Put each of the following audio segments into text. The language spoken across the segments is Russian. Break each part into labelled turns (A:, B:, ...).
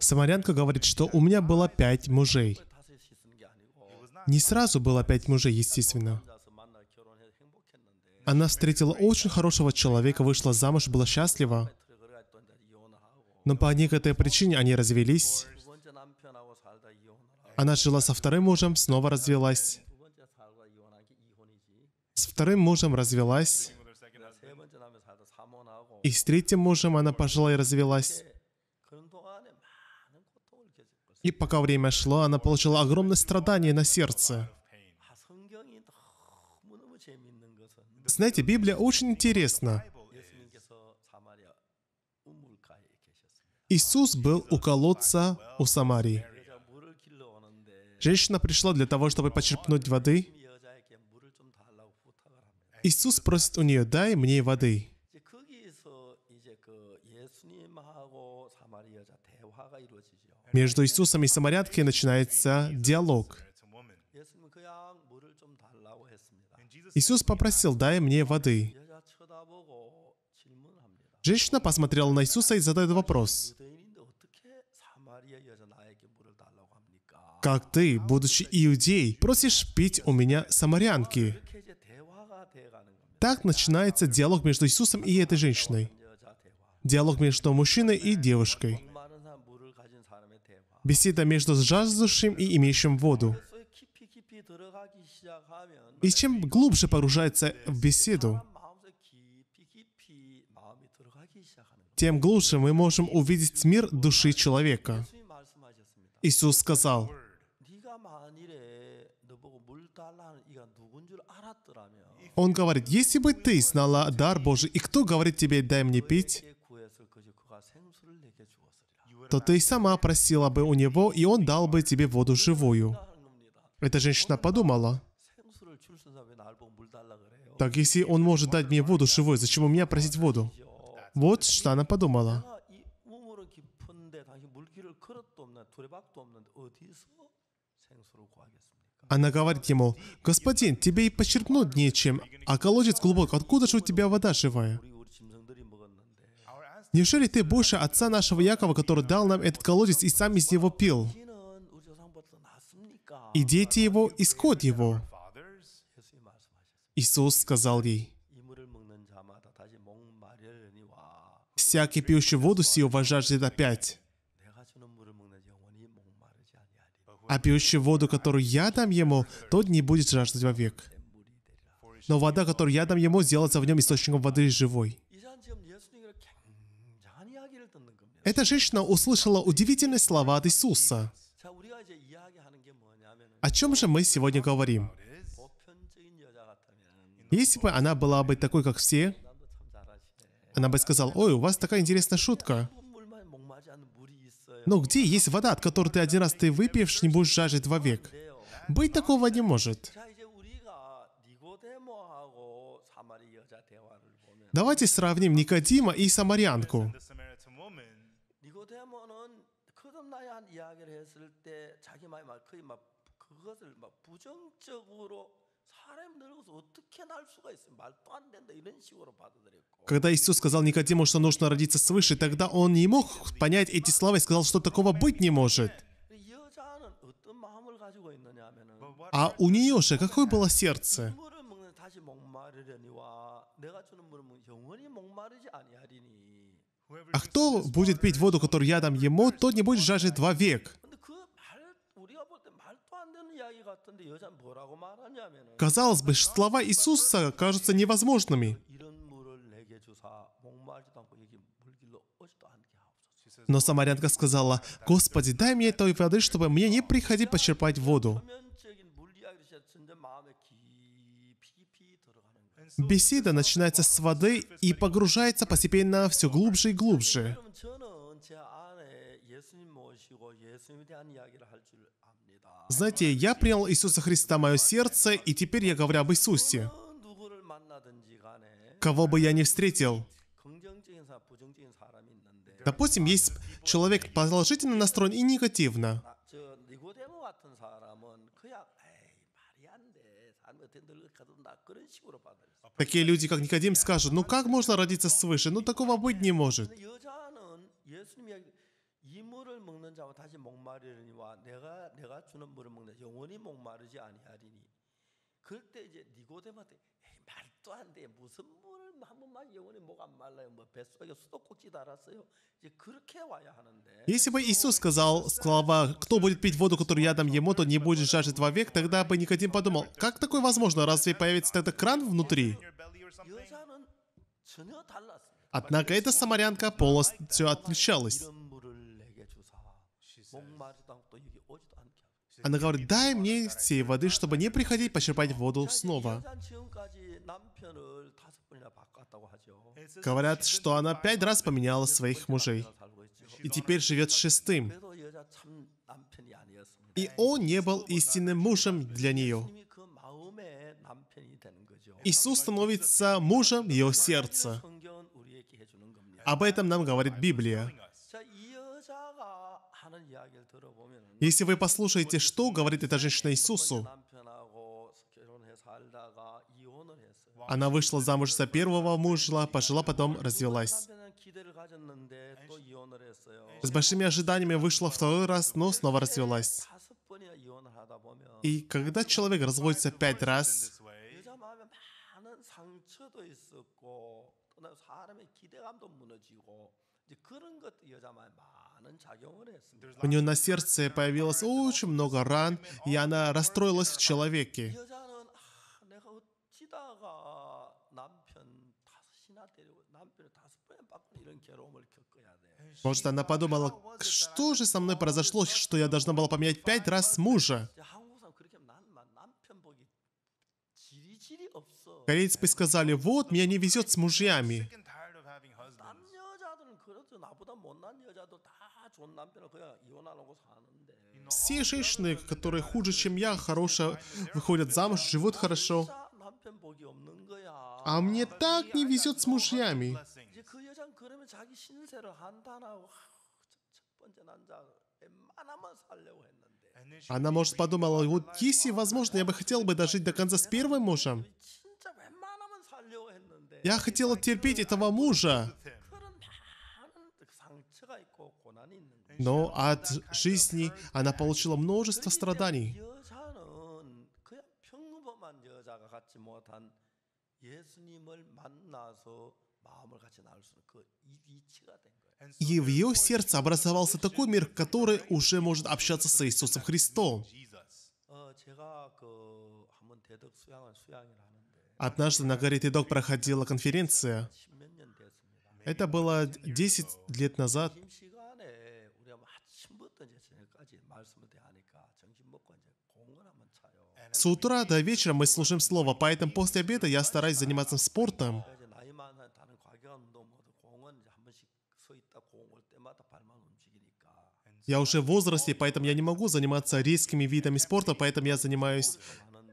A: Самарянка говорит, что у меня было пять мужей. Не сразу было пять мужей, естественно. Она встретила очень хорошего человека, вышла замуж, была счастлива. Но по некоторой причине они развелись. Она жила со вторым мужем, снова развелась. С вторым мужем развелась. И с третьим мужем она пожила и развелась. И пока время шло, она получила огромное страдание на сердце. Знаете, Библия очень интересна. Иисус был у колодца у Самарии. Женщина пришла для того, чтобы почерпнуть воды. Иисус просит у нее, дай мне воды. Между Иисусом и самарянкой начинается диалог. Иисус попросил, дай мне воды. Женщина посмотрела на Иисуса и задает вопрос. Как ты, будучи иудей, просишь пить у меня самарянки? Так начинается диалог между Иисусом и этой женщиной. Диалог между мужчиной и девушкой. Беседа между сжаждущим и имеющим воду. И чем глубже погружается в беседу, тем глубже мы можем увидеть мир души человека. Иисус сказал, он говорит, если бы ты знала дар Божий, и кто говорит тебе, дай мне пить, то ты сама просила бы у него, и он дал бы тебе воду живую. Эта женщина подумала, так если он может дать мне воду живую, зачем у меня просить воду? Вот что она подумала. Она говорит ему, «Господин, тебе и почерпнуть нечем, а колодец глубок, откуда же у тебя вода живая?» Неужели ты больше отца нашего Якова, который дал нам этот колодец и сам из него пил? И дети его, и скот его. Иисус сказал ей, «Всякий пьющий воду сию возжаждет опять, а пьющий воду, которую я дам ему, тот не будет жаждать вовек. Но вода, которую я дам ему, сделается в нем источником воды живой». Эта женщина услышала удивительные слова от Иисуса. О чем же мы сегодня говорим? Если бы она была бы такой, как все, она бы сказала, «Ой, у вас такая интересная шутка». Но где есть вода, от которой ты один раз ты выпьешь, не будешь жаждать вовек? Быть такого не может. Давайте сравним Никодима и Самарянку.
B: 이러한 이야기를 했을 때 자기만의 말, 그의 막 그것을 막 부정적으로
A: Когда Иисус сказал Никодиму, что нужно родиться свыше, тогда он не мог понять эти слова и сказал, что такого быть не может. Э,
B: а у нее же какое было сердце?
A: А кто будет пить воду, которую я дам ему, тот не будет жаждать век. Казалось бы, слова Иисуса кажутся невозможными. Но самарянка сказала, «Господи, дай мне той воды, чтобы мне не приходить почерпать воду». Беседа начинается с воды и погружается постепенно все глубже и глубже. Знаете, я принял Иисуса Христа в мое сердце, и теперь я говорю об Иисусе. Кого бы я ни встретил. Допустим, есть человек положительно настроен и негативно. Такие люди, как Никодим, скажут, ну как можно родиться свыше? Ну такого быть не может.
B: 협소한데 무슨 물을 한 번만 영혼이 목 말라요. 뭐 뱃속에 수도꼭지 달았어요. 이제 그렇게
A: 와야 하는데. Если бы Иисус сказал слова «Кто будет пить воду, которую я дам ему, то не будет жаждать вовек», тогда бы Никодим подумал, как такое возможно, разве появится тогда кран внутри? Однако эта самарянка полностью отличалась. Она говорит, дай мне всей воды, чтобы не приходить почерпать воду снова.
B: Говорят, что она пять раз поменяла своих мужей и теперь живет шестым. И
A: он не был истинным мужем для нее. Иисус становится мужем ее сердца. Об этом нам говорит Библия. Если вы послушаете, что говорит эта женщина Иисусу, Она вышла замуж за первого мужа, пожила потом, развелась. С большими ожиданиями вышла второй раз, но снова развелась. И когда человек разводится пять раз, у нее на сердце появилось очень много ран, и она расстроилась в человеке. Может, она подумала, что же со мной произошло, что я должна была поменять пять раз мужа? Корейцы бы сказали, вот, меня не везет с мужьями. Все женщины, которые хуже, чем я, хорошо выходят замуж, живут хорошо. А мне так не везет с мужьями. Она, может, подумала, вот если возможно, я бы хотел бы дожить до конца с первым мужем. Я хотела терпеть этого мужа. Но от жизни она получила множество страданий.
B: 갖지 못한
A: И в ее сердце образовался такой мир, который уже может общаться с Иисусом Христом. Однажды на горе Тедок проходила конференция. Это было 10 лет назад. С утра до вечера мы слушаем Слово, поэтому после обеда я стараюсь заниматься спортом. Я уже в возрасте, поэтому я не могу заниматься резкими видами спорта, поэтому я занимаюсь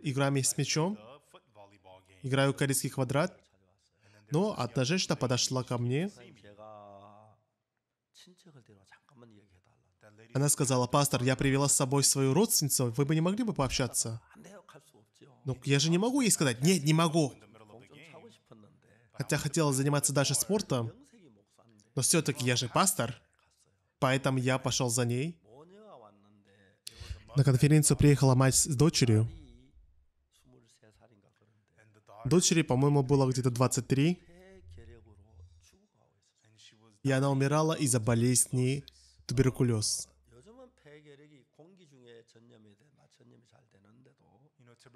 A: играми с мячом. Играю корейский квадрат. Но одна женщина подошла ко мне Она сказала, пастор, я привела с собой свою родственницу, вы бы не могли бы пообщаться? Ну, я же не могу ей сказать, нет, не могу. Хотя хотела заниматься даже спортом, но все-таки я же пастор, поэтому я пошел за ней. На конференцию приехала мать с дочерью. Дочери, по-моему, было где-то 23. И она умирала из-за болезни туберкулез.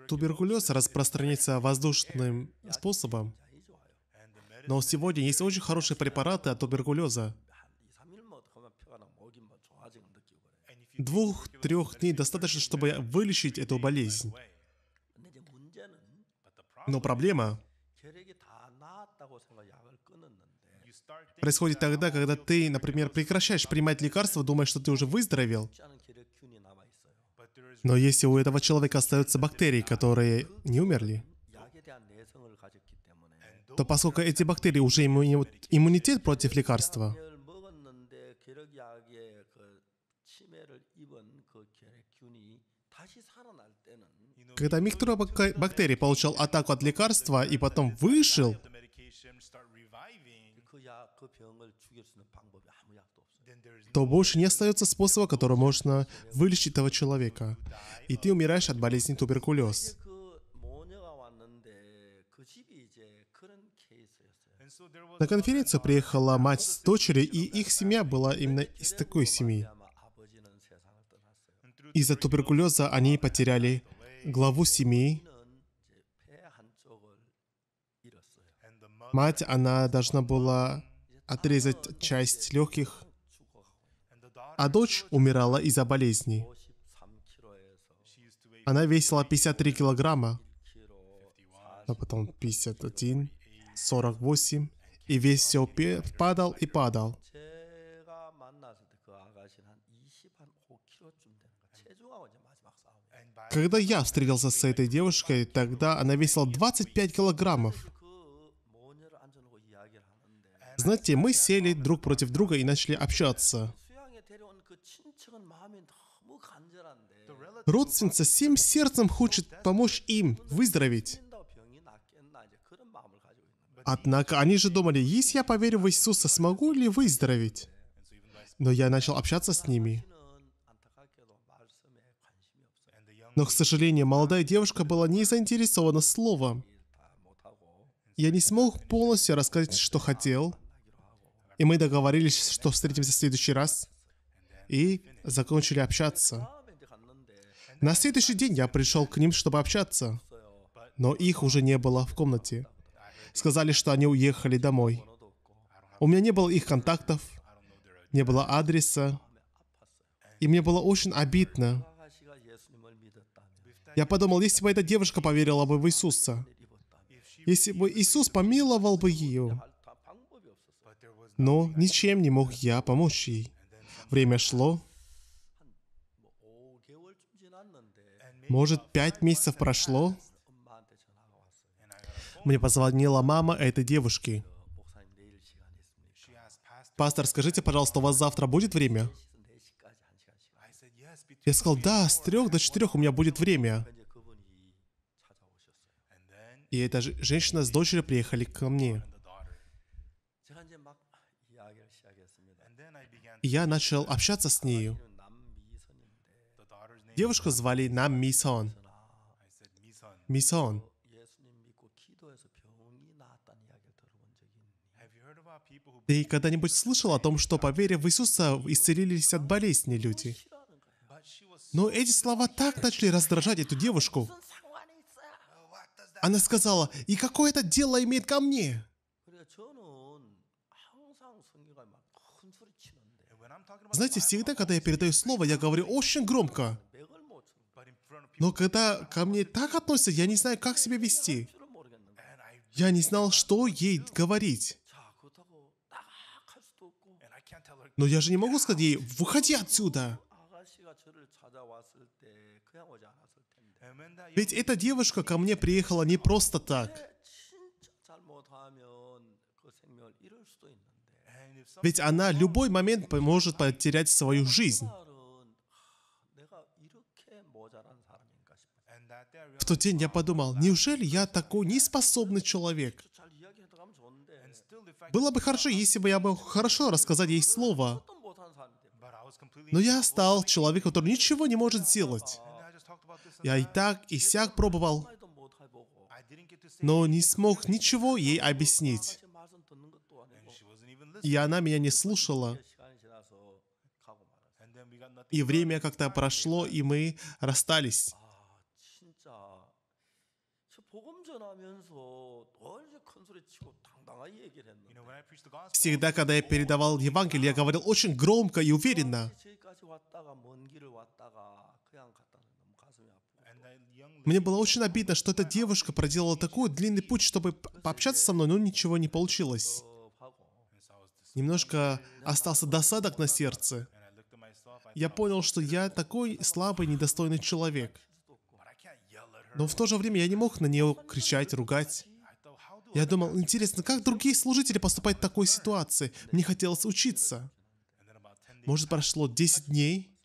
A: Туберкулез распространится воздушным способом, но сегодня есть очень хорошие препараты от туберкулеза. Двух-трех дней достаточно, чтобы вылечить эту болезнь. Но проблема происходит тогда, когда ты, например, прекращаешь принимать лекарства, думая, что ты уже выздоровел, но если у этого человека остаются бактерии, которые не умерли, то поскольку эти бактерии уже имеют иммунитет против лекарства, когда микробактерий получал атаку от лекарства и потом вышел, то больше не остается способа, которым можно вылечить этого человека. И ты умираешь от болезни туберкулез. На конференцию приехала мать с дочерью, и их семья была именно из такой семьи. Из-за туберкулеза они потеряли главу семьи. Мать, она должна была отрезать часть легких а дочь умирала из-за болезни. Она весила 53 килограмма, а потом 51, 48, и вес все падал и падал. Когда я встретился с этой девушкой, тогда она весила 25 килограммов. Знаете, мы сели друг против друга и начали общаться. родственница всем сердцем хочет помочь им выздороветь. Однако они же думали, если я поверю в Иисуса, смогу ли выздороветь? Но я начал общаться с ними. Но, к сожалению, молодая девушка была не заинтересована словом. Я не смог полностью рассказать, что хотел. И мы договорились, что встретимся в следующий раз. И закончили общаться. На следующий день я пришел к ним, чтобы общаться, но их уже не было в комнате. Сказали, что они уехали домой. У меня не было их контактов, не было адреса, и мне было очень обидно. Я подумал, если бы эта девушка поверила бы в Иисуса, если бы Иисус помиловал бы ее, но ничем не мог я помочь ей. Время шло, Может, пять месяцев прошло? Мне позвонила мама этой девушки. «Пастор, скажите, пожалуйста, у вас завтра будет время?» Я сказал, «Да, с трех до четырех у меня будет время». И эта женщина с дочерью приехали ко мне. И я начал общаться с нею. Девушку звали Нам Мисон. Мисон. Ты когда-нибудь слышал о том, что, поверив в Иисуса, исцелились от болезни люди? Но эти слова так начали раздражать эту девушку. Она сказала, «И какое это дело имеет ко мне?» Знаете, всегда, когда я передаю слово, я говорю очень громко. Но когда ко мне так относятся, я не знаю, как себя вести. Я не знал, что ей говорить. Но я же не могу сказать ей, выходи отсюда. Ведь эта девушка ко мне приехала не просто так. Ведь она в любой момент может потерять свою жизнь. В тот день я подумал, неужели я такой неспособный человек? Было бы хорошо, если бы я мог хорошо рассказать ей слово. Но я стал человек, который ничего не может сделать. Я и так, и сяк пробовал, но не смог ничего ей объяснить. И она меня не слушала.
B: И время как-то прошло, и
A: мы расстались.
B: Всегда, когда я передавал
A: Евангелие, я говорил очень громко и уверенно. Мне было очень обидно, что эта девушка проделала такой длинный путь, чтобы пообщаться со мной, но ничего не получилось. Немножко остался досадок на сердце. Я понял, что я такой слабый, недостойный человек. Но в то же время я не мог на нее кричать, ругать. Я думал, интересно, как другие служители поступают в такой ситуации? Мне хотелось учиться. Может, прошло 10 дней?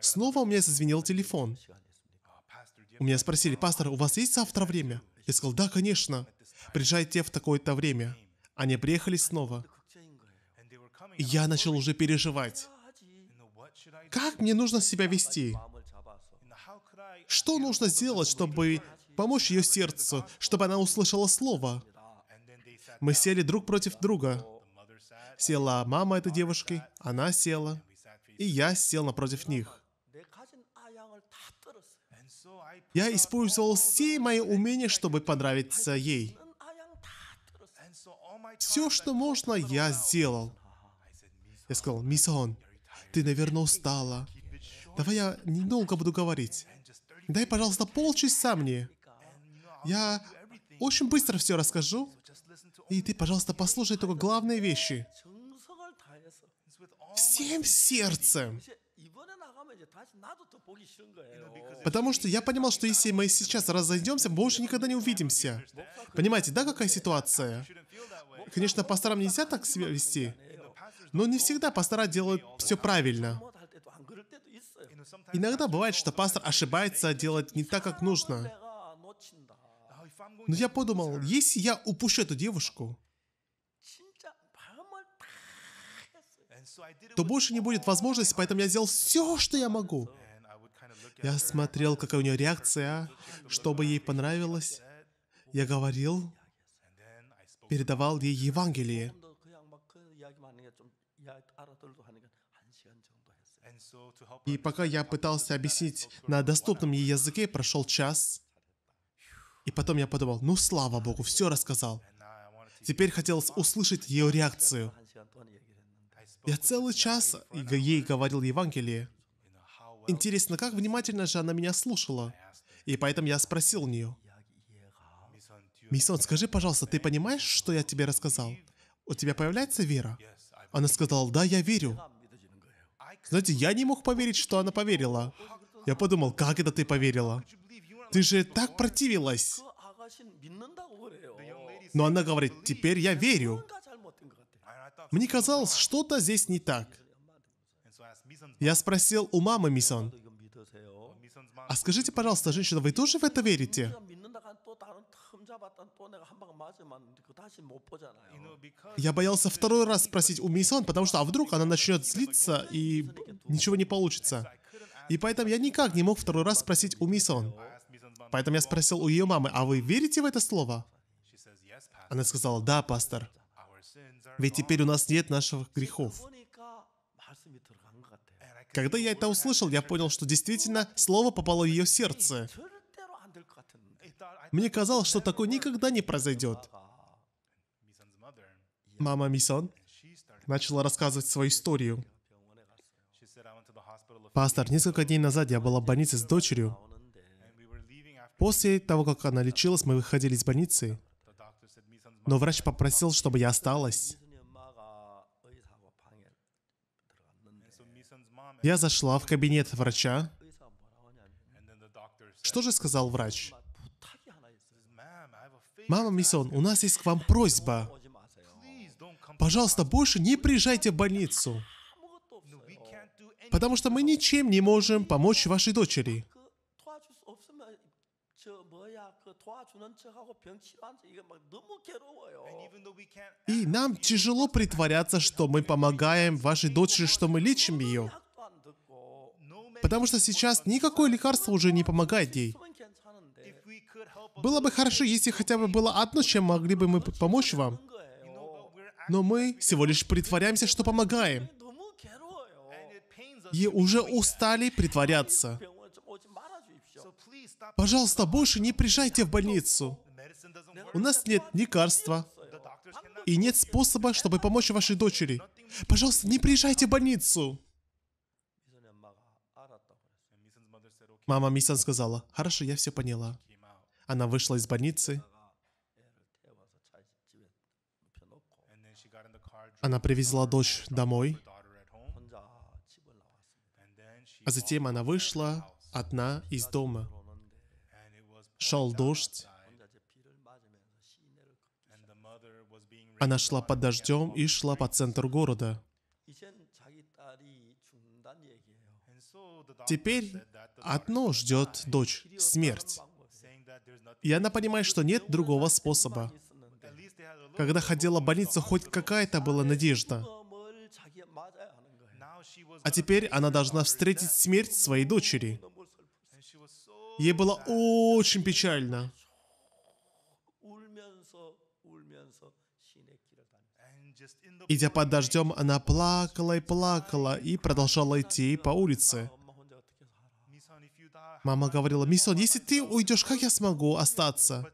A: Снова у меня зазвенел телефон. У меня спросили, пастор, у вас есть завтра время? Я сказал, да, конечно. Приезжайте в такое-то время. Они приехали снова. И я начал уже переживать. Как мне нужно себя вести? Что нужно сделать, чтобы помочь ее сердцу, чтобы она услышала слово? Мы сели друг против друга. Села мама этой девушки, она села, и я сел напротив них. Я использовал все мои умения, чтобы понравиться ей. Все, что можно, я сделал. Я сказал, мисс Мисон, ты, наверное, устала. Давай я недолго буду говорить. Дай, пожалуйста, полчаса мне. Я очень быстро все расскажу. И ты, пожалуйста, послушай только главные вещи. Всем сердцем. Потому что я понимал, что если мы сейчас разойдемся, мы больше никогда не увидимся. Понимаете, да, какая ситуация? Конечно, пасторам нельзя так себя вести, но не всегда пастора делают все правильно. Ну, Иногда бывает, что пастор ошибается делать не так, как нужно. Oh, Но я подумал, если я упущу эту девушку, то больше не будет возможности, поэтому я сделал все, что я могу. Я смотрел, какая у нее реакция, чтобы ей понравилось. Я говорил, передавал ей Евангелие. И пока я пытался объяснить на доступном ей языке, прошел час. И потом я подумал, ну слава богу, все рассказал. Теперь хотелось услышать ее реакцию. Я целый час ей говорил Евангелие. Интересно, как внимательно же она меня слушала. И поэтому я спросил у нее. Мисон, скажи, пожалуйста, ты понимаешь, что я тебе рассказал? У тебя появляется вера? Она сказала, да, я верю. Знаете, я не мог поверить, что она поверила. Я подумал, как это ты поверила? Ты же так противилась. Но она говорит, теперь я верю. Мне казалось, что-то здесь не так. Я спросил у мамы Мисон, а скажите, пожалуйста, женщина, вы тоже в это верите? Я боялся второй раз спросить у Мейсон, потому что а вдруг она начнет злиться и ничего не получится. И поэтому я никак не мог второй раз спросить у Мейсон. Поэтому я спросил у ее мамы, а вы верите в это слово? Она сказала, да, пастор. Ведь теперь у нас нет наших грехов. Когда я это услышал, я понял, что действительно слово попало в ее сердце. Мне казалось, что такое никогда не произойдет. Мама Мисон начала рассказывать свою историю. Пастор, несколько дней назад я была в больнице с дочерью. После того, как она лечилась, мы выходили из больницы. Но врач попросил, чтобы я осталась. Я зашла в кабинет врача. Что же сказал врач? Мама Мисон, у нас есть к вам просьба. Пожалуйста, больше не приезжайте в больницу. Потому что мы ничем не можем помочь вашей дочери. И нам тяжело притворяться, что мы помогаем вашей дочери, что мы лечим ее. Потому что сейчас никакое лекарство уже не помогает ей. Было бы хорошо, если хотя бы было одно, чем могли бы мы помочь вам. Но мы всего лишь притворяемся, что помогаем. И уже устали притворяться. Пожалуйста, больше не приезжайте в больницу. У нас нет лекарства. И нет способа, чтобы помочь вашей дочери. Пожалуйста, не приезжайте в больницу. Мама Мисан сказала, хорошо, я все поняла. Она вышла из больницы. Она привезла дочь домой. А затем она вышла одна из дома. Шел дождь. Она шла под дождем и шла по центру города. Теперь одно ждет дочь — смерть. И она понимает, что нет другого способа. Когда ходила в больницу, хоть какая-то была надежда. А теперь она должна встретить смерть своей дочери. Ей было очень печально. Идя под дождем, она плакала и плакала и продолжала идти по улице. Мама говорила, Мисон, если ты уйдешь, как я смогу остаться?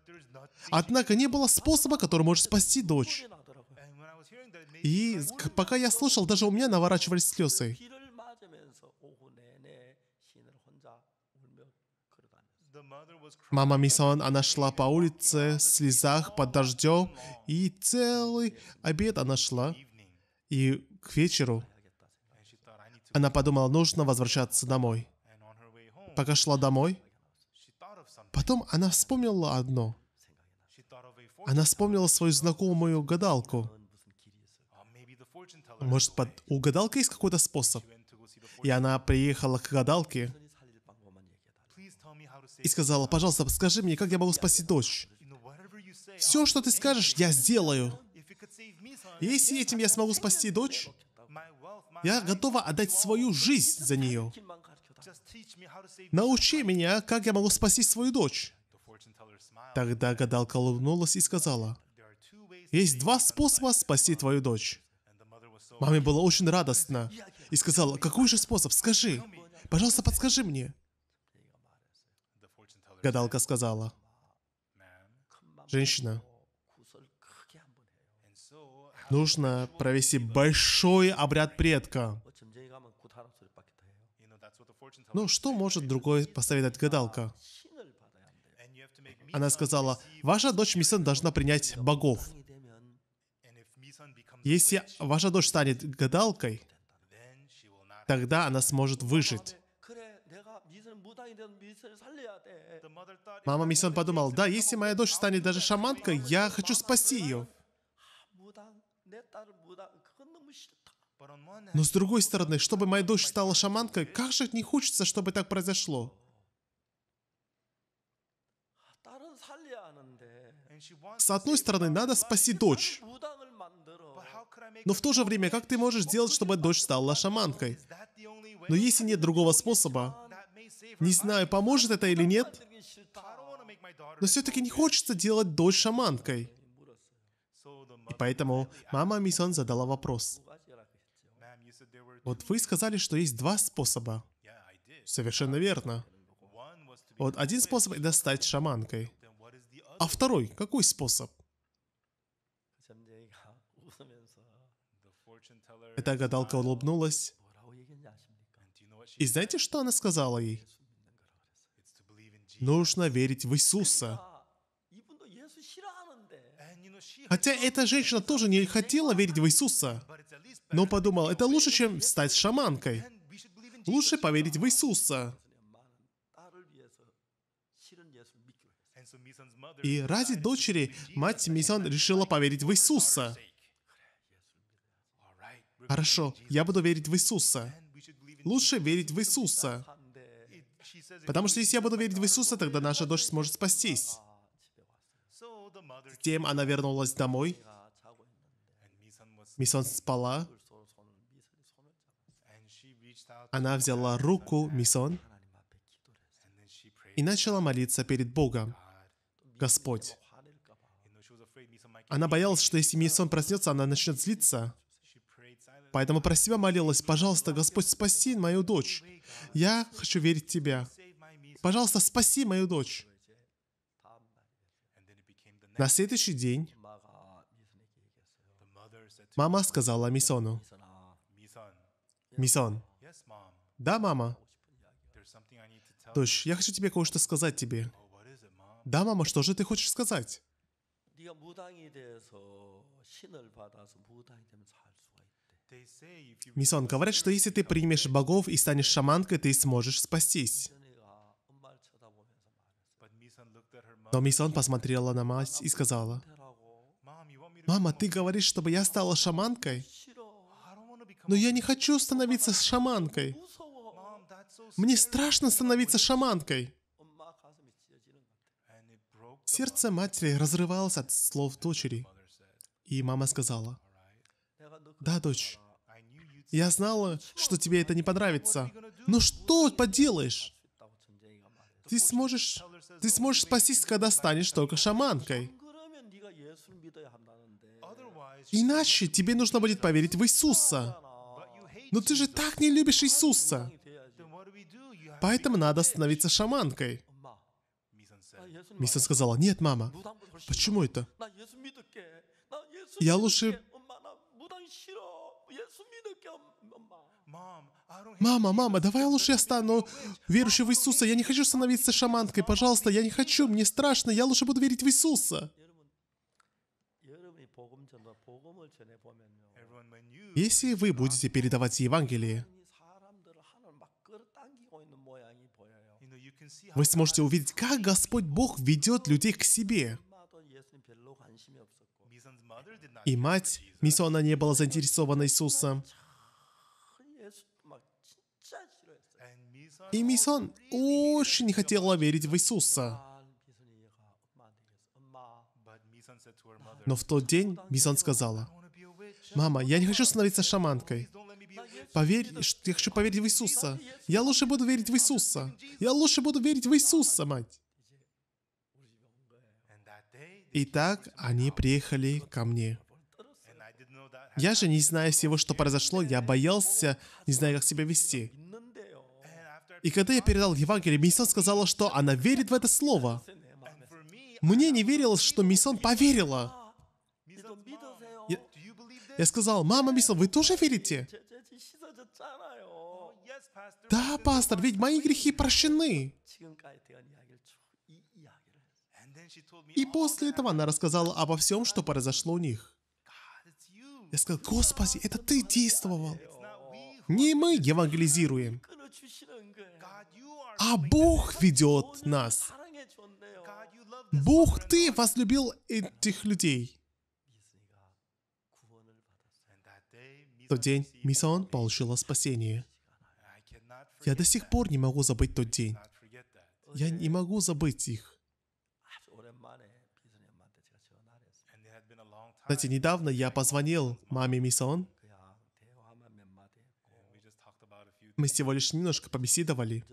A: Однако не было способа, который может спасти дочь. И пока я слушал, даже у меня наворачивались слезы. Мама Мисон, она шла по улице в слезах, под дождем, и целый обед она шла. И к вечеру она подумала, нужно возвращаться домой пока шла домой. Потом она вспомнила одно. Она вспомнила свою знакомую гадалку. Может, под... у гадалки есть какой-то способ? И она приехала к гадалке и сказала, пожалуйста, скажи мне, как я могу спасти дочь? Все, что ты скажешь, я сделаю. Если этим я смогу спасти дочь, я готова отдать свою жизнь за нее научи меня, как я могу спасти свою дочь. Тогда гадалка улыбнулась и сказала, есть два способа спасти твою дочь. Маме было очень радостно и сказала, какой же способ, скажи, пожалуйста, подскажи мне. Гадалка сказала, женщина, нужно провести большой обряд предка. Ну, что может другой посоветовать гадалка? Она сказала, ваша дочь Мисан должна принять богов. Если ваша дочь станет гадалкой, тогда она сможет выжить. Мама Мисон подумала, да, если моя дочь станет даже шаманкой, я хочу спасти ее. Но с другой стороны, чтобы моя дочь стала шаманкой, как же не хочется, чтобы так произошло? С одной стороны, надо спасти дочь. Но в то же время, как ты можешь сделать, чтобы дочь стала шаманкой? Но если нет другого способа, не знаю, поможет это или нет, но все-таки не хочется делать дочь шаманкой. И поэтому мама Мисон задала вопрос. Вот вы сказали, что есть два способа. Совершенно верно. Вот один способ это стать шаманкой. А второй, какой способ?
B: Эта гадалка улыбнулась. И знаете,
A: что она сказала ей? Нужно верить в Иисуса. Хотя эта женщина тоже не хотела верить в Иисуса, но подумала, это лучше, чем стать шаманкой. Лучше поверить в Иисуса. И ради дочери мать Мисон решила поверить в Иисуса. Хорошо, я буду верить в Иисуса. Лучше верить в Иисуса. Потому что если я буду верить в Иисуса, тогда наша дочь сможет спастись. Затем она вернулась домой.
B: Мисон спала.
A: Она взяла руку Мисон и начала молиться перед Богом. Господь. Она боялась, что если Мисон проснется, она начнет злиться. Поэтому про себя молилась, пожалуйста, Господь, спаси мою дочь. Я хочу верить в Тебя. Пожалуйста, спаси мою дочь. На следующий день
B: мама сказала Мисону,
A: «Мисон, да, мама, дочь, я хочу тебе кое-что сказать тебе. Да, мама, что же ты хочешь сказать?
B: Мисон, говорят,
A: что если ты примешь богов и станешь шаманкой, ты сможешь спастись. Но Мисон посмотрела на мать и сказала, «Мама, ты говоришь, чтобы я стала шаманкой? Но я не хочу становиться шаманкой. Мне страшно становиться шаманкой». Сердце матери разрывалось от слов дочери. И мама сказала, «Да, дочь, я знала, что тебе это не понравится. Но что поделаешь? Ты сможешь ты сможешь спастись, когда станешь только шаманкой. Иначе тебе нужно будет поверить в Иисуса. Но ты же так не любишь Иисуса. Поэтому надо становиться шаманкой. Мисан сказала, нет, мама. Почему это? Я лучше... Мама, мама, давай лучше я стану верующей в Иисуса. Я не хочу становиться шаманкой, пожалуйста, я не хочу, мне страшно, я лучше буду верить в Иисуса. Если вы будете передавать Евангелие, вы сможете увидеть, как Господь Бог ведет людей к себе. И мать Мисона не была заинтересована Иисусом.
B: И Мисон
A: очень хотела верить в Иисуса. Но в тот день Мисон сказала, «Мама, я не хочу становиться шаманкой. Поверь, я хочу поверить в Иисуса. Я лучше буду верить в Иисуса. Я лучше буду верить в Иисуса, мать». И так они приехали ко мне. Я же, не зная всего, что произошло, я боялся, не зная, как себя вести. И когда я передал Евангелие, Мисон сказала, что она верит в это слово. Мне не верилось, что Мисон поверила. Я, сказал, мама Мисон, вы тоже верите? Да, пастор, ведь мои грехи прощены. И после этого она рассказала обо всем, что произошло у них. Я сказал, Господи, это Ты действовал. Не мы евангелизируем а Бог ведет нас. Бог, ты возлюбил этих людей. В тот день Мисон получила спасение. Я до сих пор не могу забыть тот день. Я не могу забыть их. Кстати, недавно я позвонил маме Мисон. Мы всего лишь немножко побеседовали.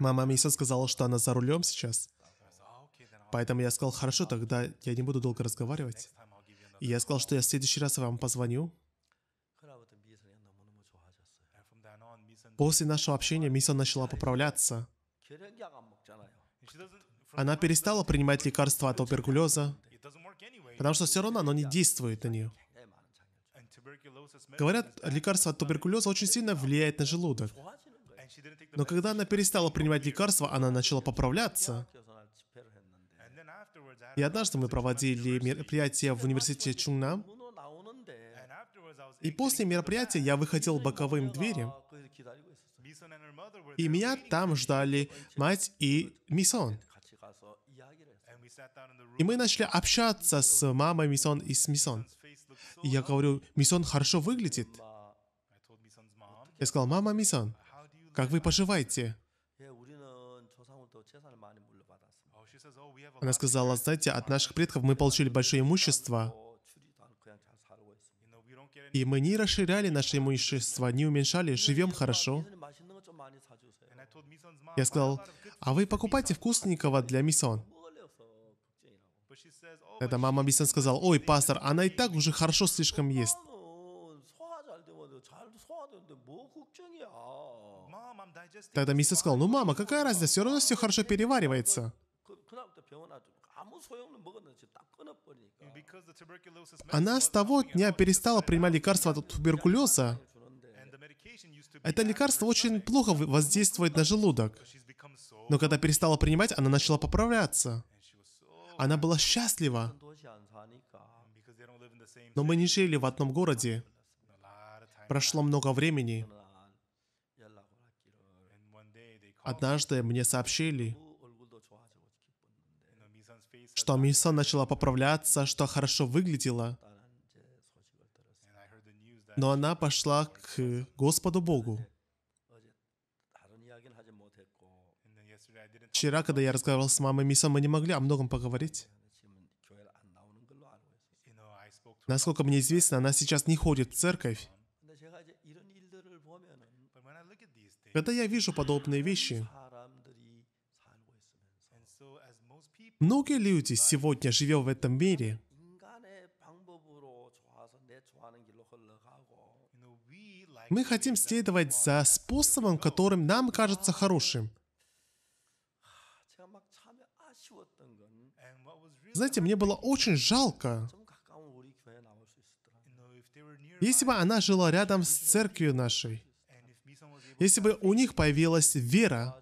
A: Мама Миса сказала, что она за рулем сейчас. Поэтому я сказал, хорошо, тогда я не буду долго разговаривать. И я сказал, что я в следующий раз вам позвоню. После нашего общения Мисон начала поправляться. Она перестала принимать лекарства от туберкулеза, потому что все равно оно не действует на нее. Говорят, лекарство от туберкулеза очень сильно влияет на желудок. Но когда она перестала принимать лекарства, она начала поправляться. И однажды мы проводили мероприятие в университете Чунгнам. И после мероприятия я выходил боковым дверям. И меня там ждали мать и Мисон. И мы начали общаться с мамой Мисон и с Мисон. И я говорю, Мисон хорошо выглядит. Я сказал, мама Мисон, как вы поживаете?
B: Oh, oh, она сказала,
A: знаете, от наших предков мы получили большое имущество, и мы не расширяли наше имущество, не уменьшали, живем хорошо. Я сказал, а вы покупайте вкусненького для Мисон. Oh, Тогда мама Мисон сказала, ой, пастор, она и так уже хорошо слишком ест. Тогда мистер сказал, ну мама, какая разница, все равно все хорошо переваривается. Она с того дня перестала принимать лекарства от туберкулеза. Это лекарство очень плохо воздействует на желудок. Но когда перестала принимать, она начала поправляться. Она была счастлива. Но мы не жили в одном городе. Прошло много времени.
B: Однажды мне сообщили,
A: что Мисон начала поправляться, что хорошо выглядела, но она пошла к Господу Богу. Вчера, когда я разговаривал с мамой Мисон, мы не могли о многом поговорить. Насколько мне известно, она сейчас не ходит в церковь. Когда я вижу подобные вещи, многие люди сегодня, живя в этом мире, мы хотим следовать за способом, которым нам кажется хорошим. Знаете, мне было очень жалко. Если бы она жила рядом с церковью нашей, если бы у них появилась вера,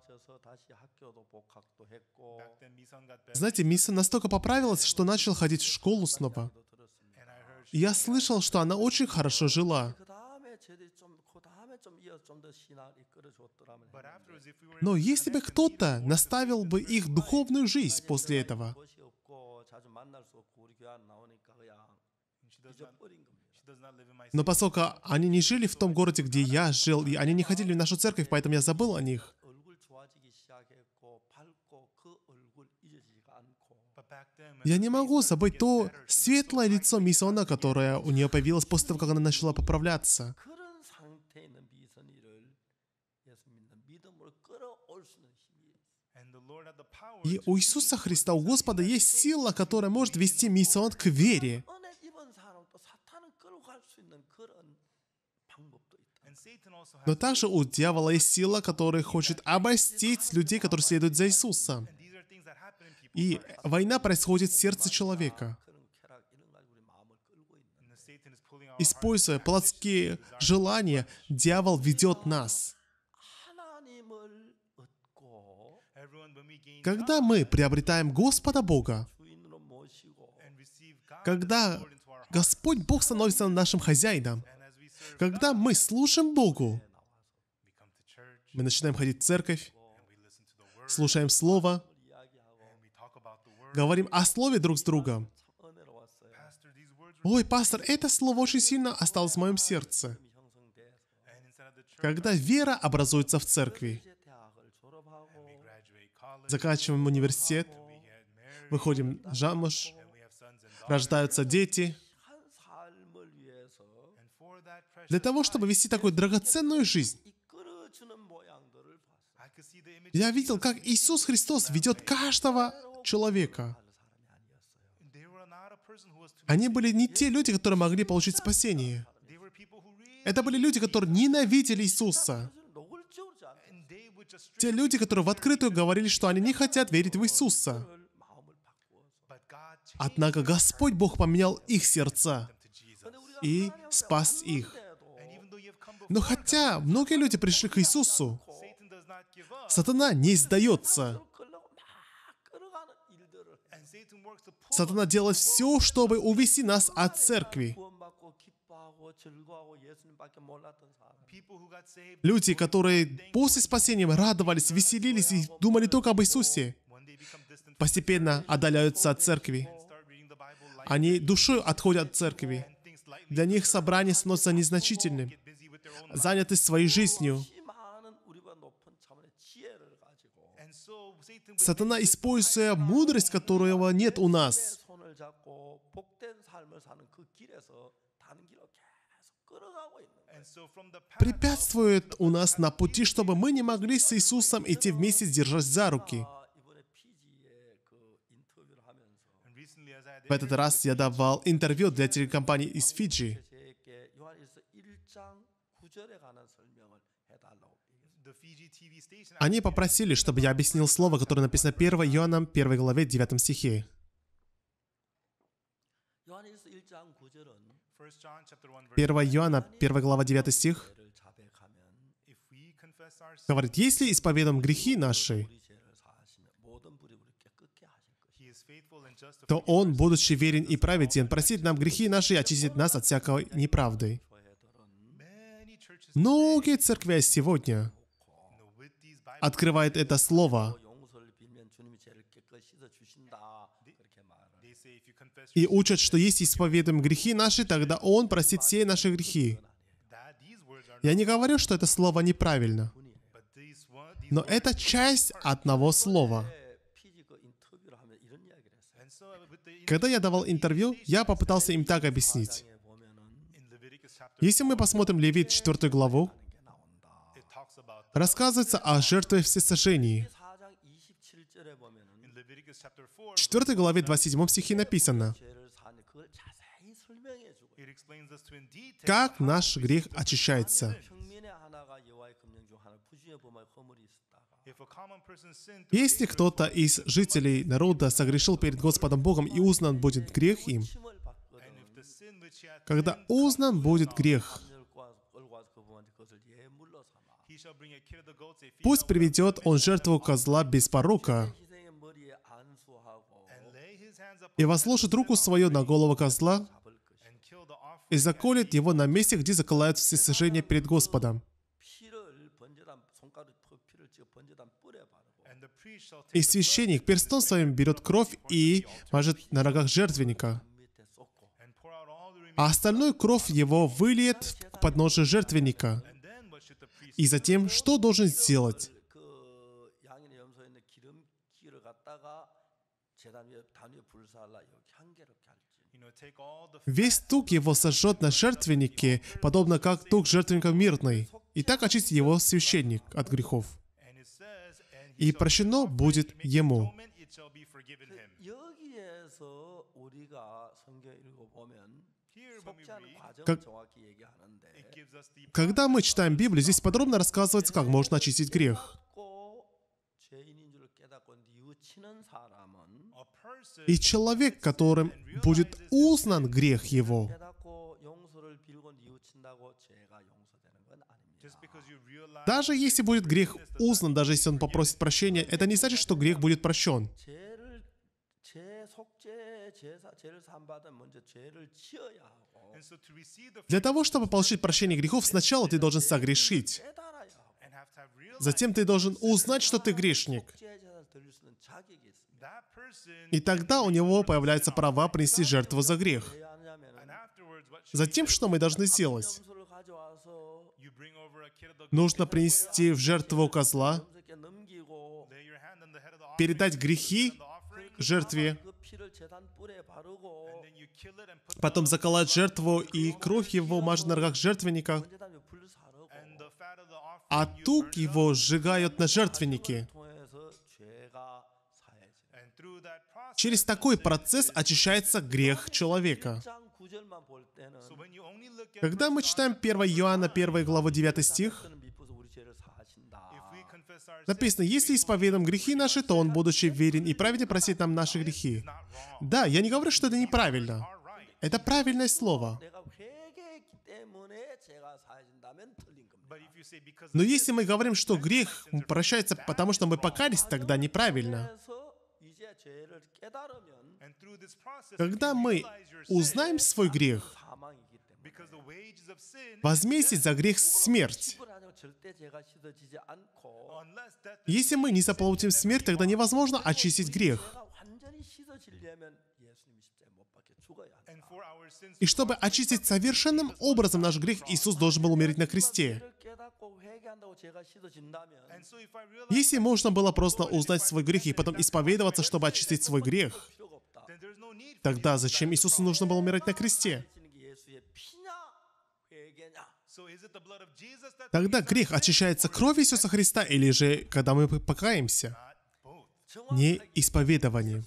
A: знаете, Миса настолько поправилась, что начал ходить в школу снова. Я слышал, что она очень хорошо жила. Но если бы кто-то наставил бы их духовную жизнь после этого, но поскольку они не жили в том городе, где я жил, и они не ходили в нашу церковь, поэтому я забыл о них. Я не могу забыть то светлое лицо Мисона, которое у нее появилось после того, как она начала поправляться. И у Иисуса Христа, у Господа, есть сила, которая может вести Мисон к вере. Но также у дьявола есть сила, которая хочет обостить людей, которые следуют за Иисусом. И война происходит в сердце человека. Используя плотские желания, дьявол ведет нас. Когда мы приобретаем Господа Бога, когда Господь Бог становится нашим хозяином, когда мы слушаем Богу, мы начинаем ходить в церковь, слушаем Слово, говорим о Слове друг с другом. Ой, пастор, это слово очень сильно осталось в моем сердце. Когда вера образуется в церкви, заканчиваем университет, выходим замуж, рождаются дети – для того, чтобы вести такую драгоценную жизнь. Я видел, как Иисус Христос ведет каждого человека. Они были не те люди, которые могли получить спасение. Это были люди, которые ненавидели Иисуса. Те люди, которые в открытую говорили, что они не хотят верить в Иисуса. Однако Господь Бог поменял их сердца и спас их. Но хотя многие люди пришли к Иисусу, сатана не сдается. Сатана делает все, чтобы увести нас от церкви. Люди, которые после спасения радовались, веселились и думали только об Иисусе, постепенно отдаляются от церкви. Они душой отходят от церкви. Для них собрание становится незначительным заняты своей жизнью. Сатана, используя мудрость, которого нет у нас, препятствует у нас на пути, чтобы мы не могли с Иисусом идти вместе, держась за руки. В этот раз я давал интервью для телекомпании из Фиджи. Они попросили, чтобы я объяснил слово, которое написано 1 Иоанном 1 главе 9 стихе.
B: Первая Иоанна, 1 глава 9 стих, говорит,
A: «Если исповедуем грехи наши, то Он, будучи верен и праведен, просит нам грехи наши и очистит нас от всякой неправды». Многие церкви сегодня открывает это слово и учат, что если исповедуем грехи наши, тогда Он простит все наши грехи. Я не говорю, что это слово неправильно, но это часть одного слова. Когда я давал интервью, я попытался им так объяснить. Если мы посмотрим Левит 4 главу, рассказывается о жертве всесожжении. В 4 главе 27 стихе написано, как наш грех очищается. Если кто-то из жителей народа согрешил перед Господом Богом и узнан будет грех им, когда узнан будет грех, пусть приведет он жертву козла без порока и возложит руку свою на голову козла и заколет его на месте, где заколают все сожжения перед Господом. И священник перстом своим берет кровь и мажет на рогах жертвенника а остальной кровь его выльет к подножию жертвенника. И затем, что должен сделать? Весь тук его сожжет на жертвеннике, подобно как тук жертвенника мирный, и так очистит его священник от грехов. И прощено будет ему. Как... Когда мы читаем Библию, здесь подробно рассказывается, как можно очистить грех. И человек, которым будет узнан грех его, даже если будет грех узнан, даже если он попросит прощения, это не значит, что грех будет прощен. Для того, чтобы получить прощение грехов, сначала ты должен согрешить. Затем ты должен узнать, что ты грешник. И тогда у него появляется права принести жертву за грех. Затем что мы должны сделать? Нужно принести в жертву козла, передать грехи жертве, потом заколоть жертву, и кровь его мажет на рогах жертвенника, а тук его сжигают на жертвеннике. Через такой процесс очищается грех человека. Когда мы читаем 1 Иоанна 1 главу 9 стих, Написано, если исповедуем грехи наши, то Он, будучи верен и праведен, просит нам наши грехи. Да, я не говорю, что это неправильно. Это правильное слово. Но если мы говорим, что грех прощается, потому что мы покаялись, тогда неправильно.
B: Когда мы
A: узнаем свой грех,
B: Возместить за грех смерть.
A: Если мы не заплатим смерть, тогда невозможно очистить грех. И чтобы очистить совершенным образом наш грех, Иисус должен был умереть на кресте. Если можно было просто узнать свой грех и потом исповедоваться, чтобы очистить свой грех, тогда зачем Иисусу нужно было умирать на кресте? Тогда грех очищается кровью Иисуса Христа или же когда мы покаемся? Не исповедование.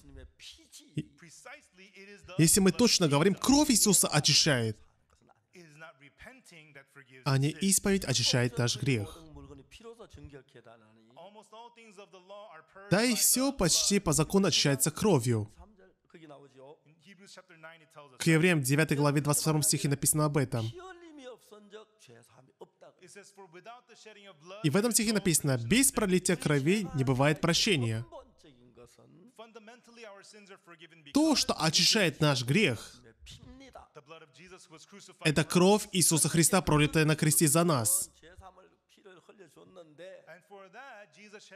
A: Если мы точно говорим, кровь Иисуса очищает, а не исповедь очищает наш грех.
B: Да и все
A: почти по закону очищается кровью. К Евреям 9 главе 22 стихе написано об этом. И в этом стихе написано, без пролития крови не бывает прощения. То, что очищает наш грех, это кровь Иисуса Христа, пролитая на кресте за нас.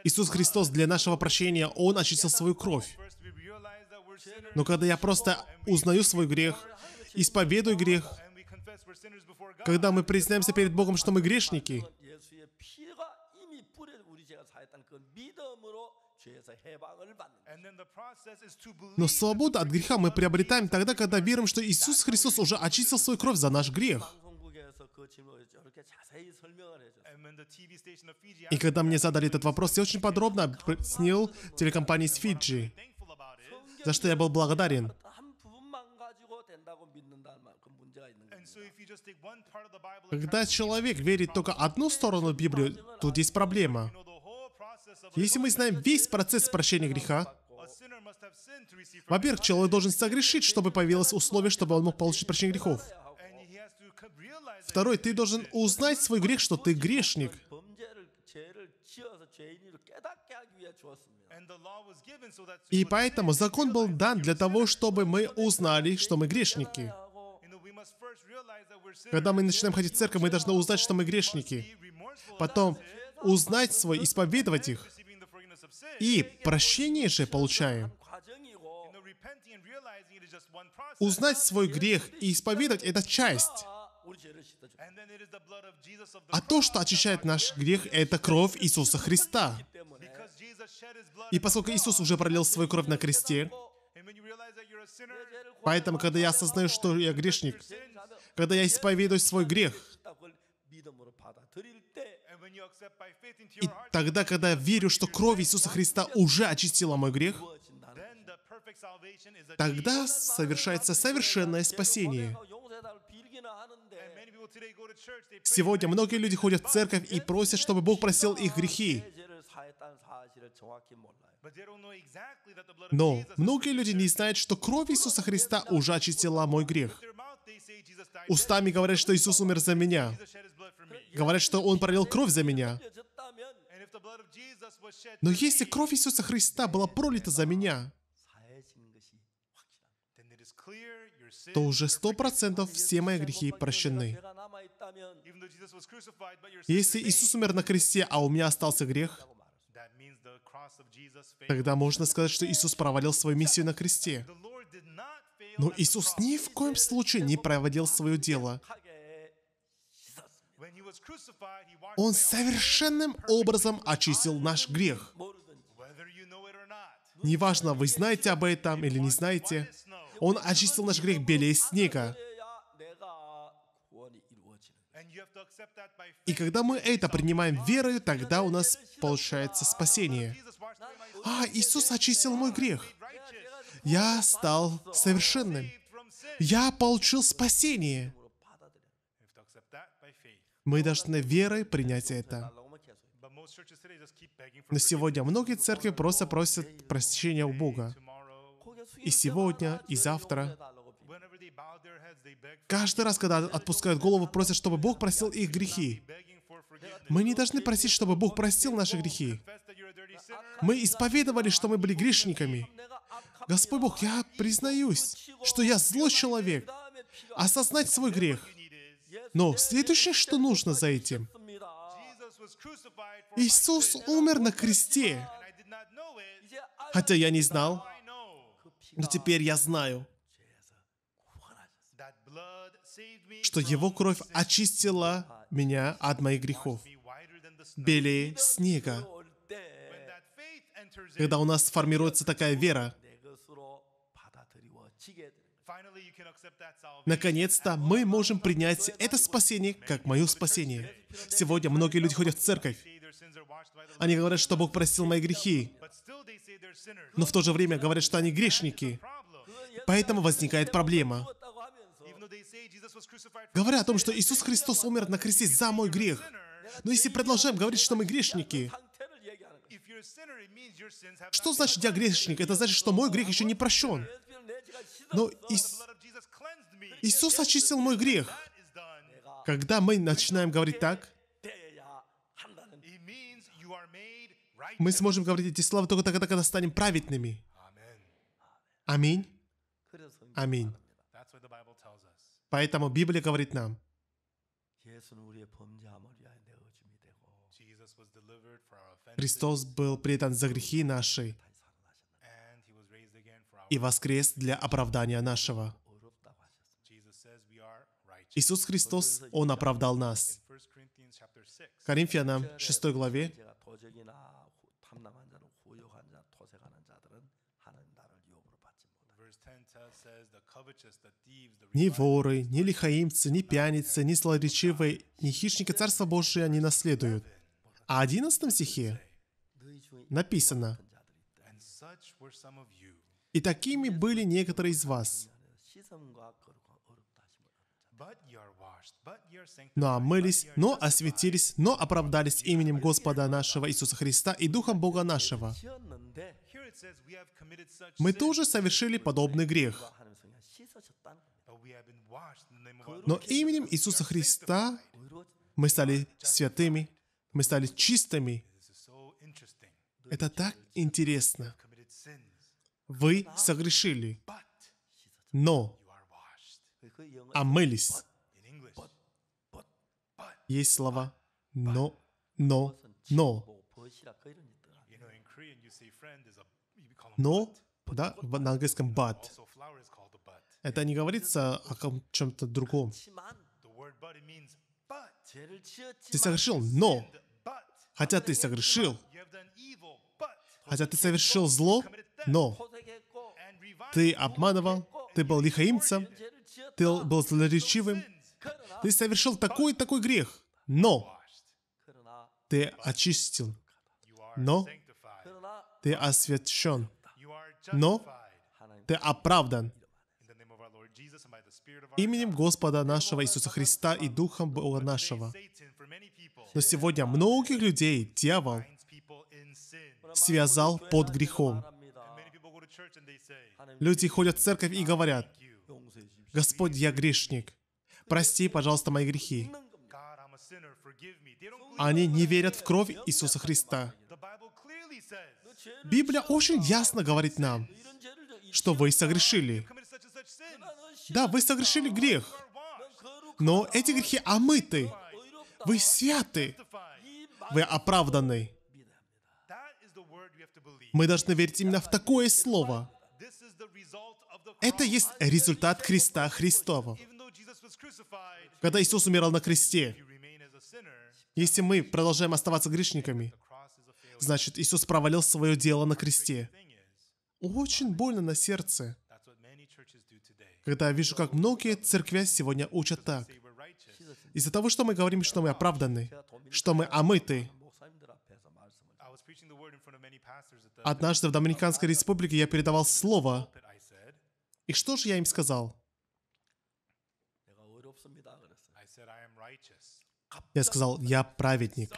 A: Иисус Христос для нашего прощения, Он очистил свою кровь. Но когда я просто узнаю свой грех, исповедую грех, когда мы признаемся перед Богом, что мы грешники, но свободу от греха мы приобретаем тогда, когда верим, что Иисус Христос уже очистил свою кровь за наш грех. И когда мне задали этот вопрос, я очень подробно объяснил телекомпании с Фиджи, за что я был благодарен. Когда человек верит только одну сторону Библии, то здесь проблема. Если мы знаем весь процесс прощения греха, во-первых, человек должен согрешить, чтобы появилось условие, чтобы он мог получить прощение грехов. Второй, ты должен узнать свой грех, что ты грешник. И поэтому закон был дан для того, чтобы мы узнали, что мы грешники. Когда мы начинаем ходить в церковь, мы должны узнать, что мы грешники. Потом узнать свой, исповедовать их. И прощение же получаем. Узнать свой грех и исповедовать – это часть. А то, что очищает наш грех, это кровь Иисуса Христа. И поскольку Иисус уже пролил свою кровь на кресте, поэтому, когда я осознаю, что я грешник, когда я исповедую свой грех, и тогда, когда я верю, что кровь Иисуса Христа уже очистила мой грех, тогда совершается совершенное спасение. Сегодня многие люди ходят в церковь и просят, чтобы Бог просил их грехи. Но многие люди не знают, что кровь Иисуса Христа уже очистила мой грех. Устами говорят, что Иисус умер за меня. Говорят, что Он пролил кровь за меня. Но если кровь Иисуса Христа была пролита за меня, то уже сто процентов все мои грехи прощены. Если Иисус умер на кресте, а у меня остался грех, Тогда можно сказать, что Иисус провалил свою миссию на кресте. Но Иисус ни в коем случае не проводил свое дело. Он совершенным образом очистил наш грех. Неважно, вы знаете об этом или не знаете, Он очистил наш грех белее снега. И когда мы это принимаем верою, тогда у нас получается спасение. «А, Иисус очистил мой грех! Я стал совершенным! Я получил спасение!» Мы должны верой принять это. Но сегодня многие церкви просто просят прощения у Бога. И сегодня, и завтра. Каждый раз, когда отпускают голову, просят, чтобы Бог просил их грехи. Мы не должны просить, чтобы Бог простил наши грехи. Мы исповедовали, что мы были грешниками. Господь Бог, я признаюсь, что я злой человек. Осознать свой грех. Но следующее, что нужно за этим. Иисус умер на кресте. Хотя я не знал, но теперь я знаю что Его кровь очистила меня от моих грехов. Белее снега. Когда у нас формируется такая вера, Наконец-то мы можем принять это спасение как мое спасение. Сегодня многие люди ходят в церковь. Они говорят, что Бог простил мои грехи, но в то же время говорят, что они грешники. Поэтому возникает проблема. Говоря о том, что Иисус Христос умер на кресте за мой грех. Но если продолжаем говорить, что мы грешники, что значит я грешник? Это значит, что мой грех еще не прощен. Но Ис... Иисус очистил мой грех. Когда мы начинаем говорить так, мы сможем говорить эти слова только тогда, когда станем праведными. Аминь. Аминь. Поэтому Библия говорит нам, Христос был предан за грехи наши и воскрес для оправдания нашего. Иисус Христос, Он оправдал нас.
B: Коринфянам 6 главе
A: Ни воры, ни лихаимцы, ни пьяницы, ни злоречивые, ни хищники Царства Божия не наследуют. А в 11 стихе
B: написано,
A: «И такими были некоторые из вас» но омылись, но осветились, но ну, оправдались именем Господа нашего Иисуса Христа и Духом Бога нашего. Мы тоже совершили подобный грех. Но именем Иисуса Христа мы стали святыми, мы стали чистыми. Это так интересно. Вы согрешили. Но омылись. А Есть слова «но», «но», «но».
B: «Но» да, на английском «but».
A: Это не говорится о чем-то другом. Ты совершил, но хотя ты согрешил, хотя ты совершил зло, но ты обманывал, ты был лихаимцем, ты был злоречивым, ты совершил такой-такой грех, но ты очистил, но ты освящен, но ты оправдан. Именем Господа нашего Иисуса Христа и Духом Бога нашего. Но сегодня многих людей дьявол связал под грехом. Люди ходят в церковь и говорят, «Господь, я грешник. Прости, пожалуйста, мои грехи». Они не верят в кровь Иисуса Христа. Библия очень ясно говорит нам, что вы согрешили. Да, вы согрешили грех, но эти грехи омыты. Вы святы. Вы оправданы. Мы должны верить именно в такое слово. Это есть результат Христа Христова. Когда Иисус умирал на кресте, если мы продолжаем оставаться грешниками, значит, Иисус провалил свое дело на кресте. Очень больно на сердце, когда я вижу, как многие церкви сегодня учат так. Из-за того, что мы говорим, что мы оправданы, что мы омыты, Однажды в Доминиканской Республике я передавал слово. И что же я им сказал? Я сказал, я праведник.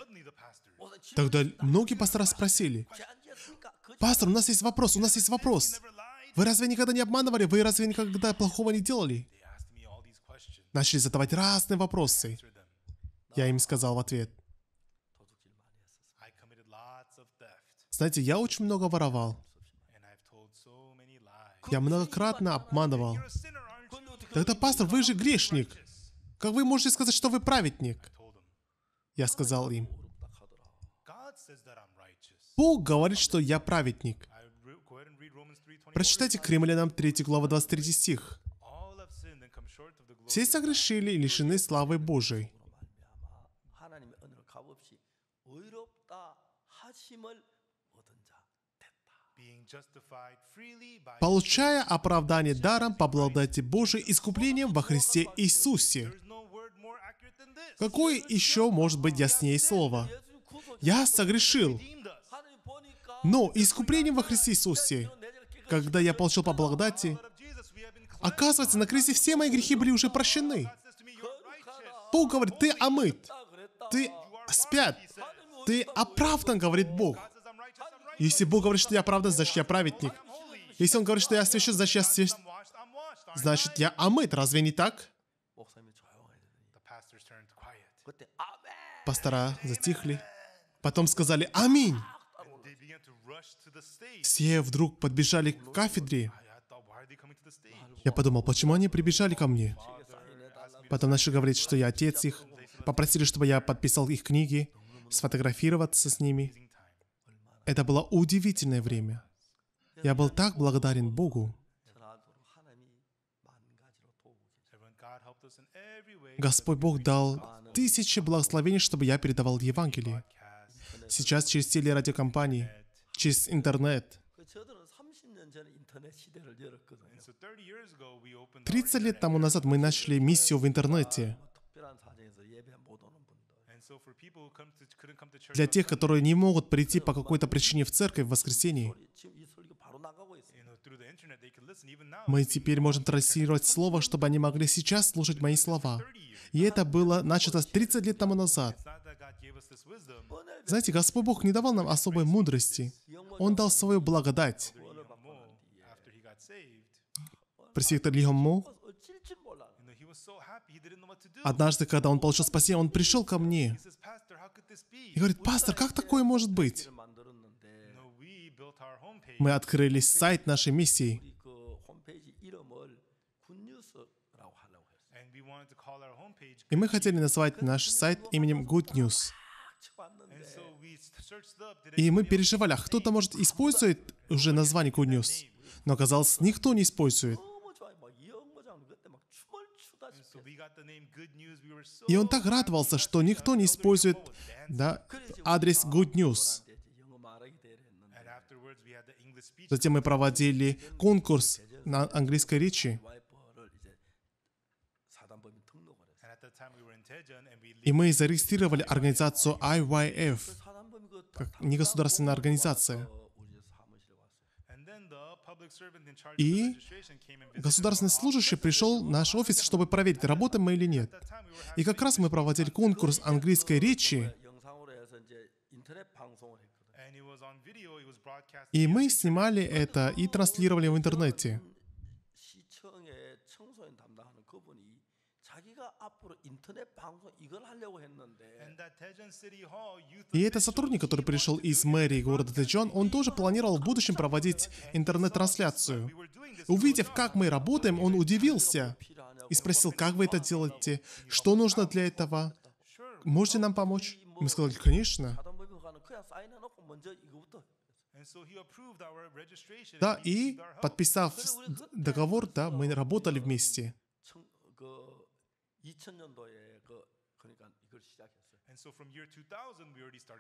A: Тогда многие пастора спросили, «Пастор, у нас есть вопрос, у нас есть вопрос. Вы разве никогда не обманывали? Вы разве никогда плохого не делали?» Начали задавать разные вопросы. Я им сказал в ответ, Знаете, я очень много воровал. Я многократно а обманывал. Тогда, пастор, вы же грешник. Как вы можете сказать, что вы праведник? Я сказал им. Бог говорит, что я праведник. Прочитайте к Римлянам 3 глава 23 стих. Все согрешили и лишены славы Божией. Получая оправдание даром по благодати Божией искуплением во Христе Иисусе. Какое еще может быть яснее слово? Я согрешил. Но искуплением во Христе Иисусе, когда я получил по благодати, оказывается, на кресте все мои грехи были уже прощены. Бог говорит, ты омыт, ты спят, ты оправдан, говорит Бог. Если Бог говорит, что я правда, значит я праведник. Если Он говорит, что я освящен, значит я священ. Значит, я омыт, разве не так? Пастора затихли. Потом сказали «Аминь». Все вдруг подбежали к кафедре. Я подумал, почему они прибежали ко мне? Потом начали говорить, что я отец их. Попросили, чтобы я подписал их книги, сфотографироваться с ними. Это было удивительное время. Я был так благодарен Богу. Господь Бог дал тысячи благословений, чтобы я передавал Евангелие. Сейчас через телерадиокомпании, через интернет. 30 лет тому назад мы начали миссию в интернете. Для тех, которые не могут прийти по какой-то причине в церковь в воскресенье, мы теперь можем транслировать слово, чтобы они могли сейчас слушать мои слова. И это было начато 30 лет тому назад. Знаете, Господь Бог не давал нам особой мудрости. Он дал свою благодать. Пресвитер Ли Хоммо Однажды, когда он получил спасение, он пришел ко мне и говорит, «Пастор, как такое может быть?» Мы открыли сайт нашей миссии. И мы хотели назвать наш сайт именем Good News. И мы переживали, а кто-то, может, использовать уже название Good News? Но оказалось, никто не использует. И он так радовался, что никто не использует да, адрес Good News. Затем мы проводили конкурс на английской речи. И мы зарегистрировали организацию IYF, как негосударственная организация. И государственный служащий пришел в наш офис, чтобы проверить, работаем мы или нет. И как раз мы проводили конкурс английской речи, и мы снимали это и транслировали в интернете. интернет И этот сотрудник, который пришел из мэрии города Тэджон, он тоже планировал в будущем проводить интернет-трансляцию. Увидев, как мы работаем, он удивился и спросил, как вы это делаете, что нужно для этого, можете нам помочь? Мы сказали, конечно.
B: Да, и подписав договор, да, мы работали вместе. 2000년도에 그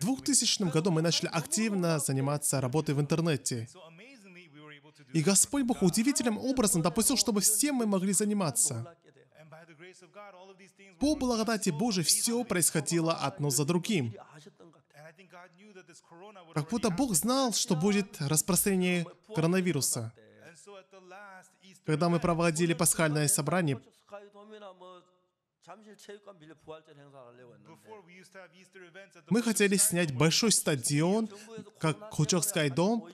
A: В 2000 году мы начали активно заниматься работой в интернете. И Господь Бог удивительным образом допустил, чтобы всем мы могли заниматься. По благодати Божией все происходило одно за другим. Как будто Бог знал, что будет распространение коронавируса. Когда мы проводили пасхальное собрание, мы хотели снять большой стадион, как Хучокский дом,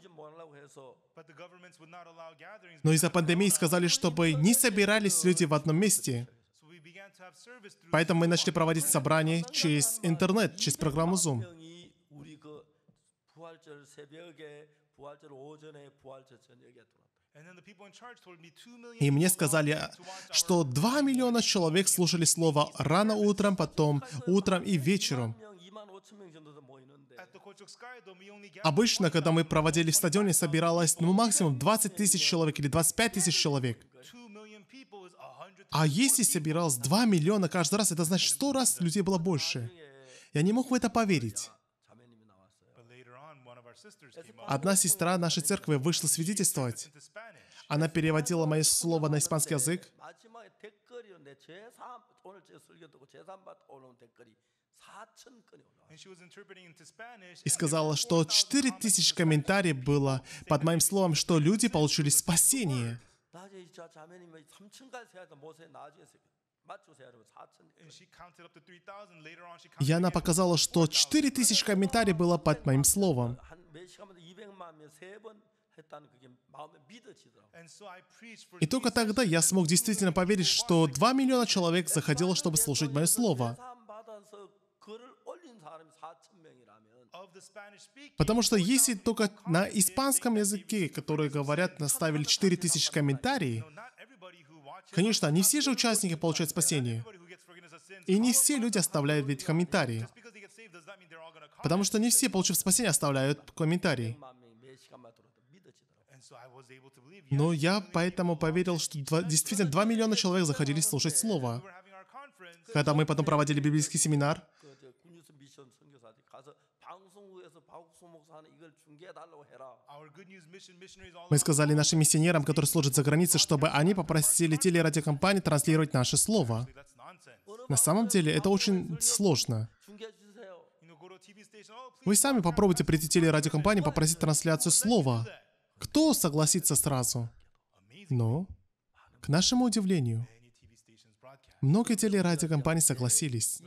A: но из-за пандемии сказали, чтобы не собирались люди в одном месте. Поэтому мы начали проводить собрания через интернет, через программу Zoom. И мне сказали, что 2 миллиона человек слушали слово рано утром, потом утром и вечером. Обычно, когда мы проводили в стадионе, собиралось ну, максимум 20 тысяч человек или 25 тысяч человек. А если собиралось 2 миллиона каждый раз, это значит 100 раз людей было больше. Я не мог в это поверить. Одна сестра нашей церкви вышла свидетельствовать. Она переводила мои слова на испанский язык. И сказала, что 4000 комментариев было под моим словом, что люди получили спасение. И она показала, что 4000 комментариев было под моим словом. И только тогда я смог действительно поверить, что 2 миллиона человек заходило, чтобы слушать мое слово. Потому что если только на испанском языке, которые говорят, наставили 4000 комментариев, конечно, не все же участники получают спасение. И не все люди оставляют ведь комментарии. Потому что не все, получив спасение, оставляют комментарии. Но я поэтому поверил, что два, действительно 2 миллиона человек заходили слушать Слово когда мы потом проводили библейский семинар, мы сказали нашим миссионерам, которые служат за границей, чтобы они попросили телерадиокомпании транслировать наше слово. На самом деле это очень сложно. Вы сами попробуйте прийти телерадиокомпании попросить трансляцию слова. Кто согласится сразу? Но, к нашему удивлению, много телерадиокомпаний согласились.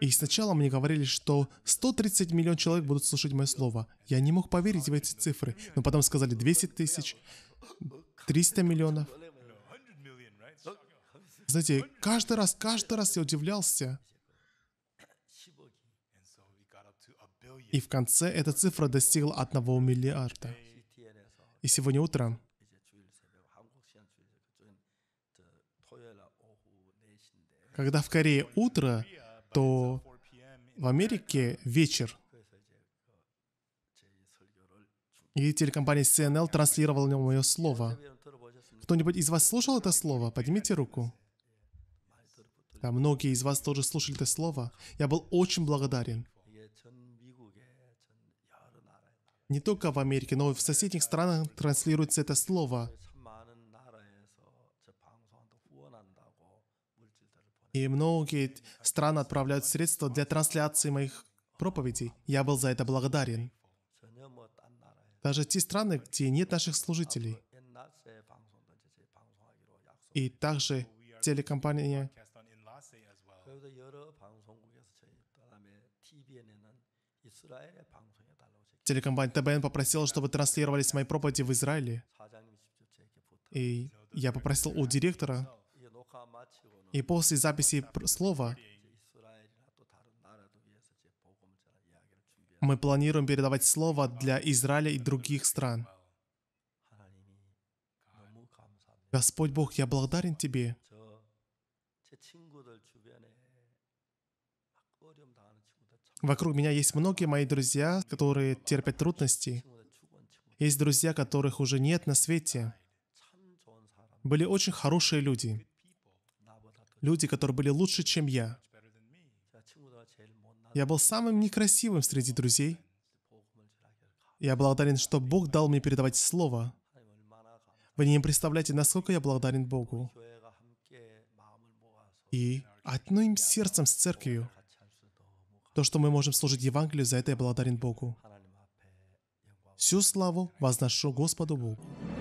A: И сначала мне говорили, что 130 миллион человек будут слушать мое слово. Я не мог поверить в эти цифры, но потом сказали 200 тысяч, 300 миллионов. Знаете, каждый раз, каждый раз я удивлялся. И в конце эта цифра достигла одного миллиарда. И сегодня утром Когда в Корее утро, то в Америке вечер. И телекомпания CNL транслировала мое слово. Кто-нибудь из вас слушал это слово? Поднимите руку. Да, многие из вас тоже слушали это слово. Я был очень благодарен. Не только в Америке, но и в соседних странах транслируется это слово. и многие страны отправляют средства для трансляции моих проповедей. Я был за это благодарен. Даже те страны, где нет наших служителей. И также телекомпания Телекомпания ТБН попросила, чтобы транслировались мои проповеди в Израиле. И я попросил у директора и после записи слова мы планируем передавать слово для Израиля и других стран. Господь Бог, я благодарен Тебе. Вокруг меня есть многие мои друзья, которые терпят трудности. Есть друзья, которых уже нет на свете. Были очень хорошие люди люди, которые были лучше, чем я. Я был самым некрасивым среди друзей. Я благодарен, что Бог дал мне передавать Слово. Вы не представляете, насколько я благодарен Богу. И одним сердцем с церковью, то, что мы можем служить Евангелию, за это я благодарен Богу. Всю славу возношу Господу Богу.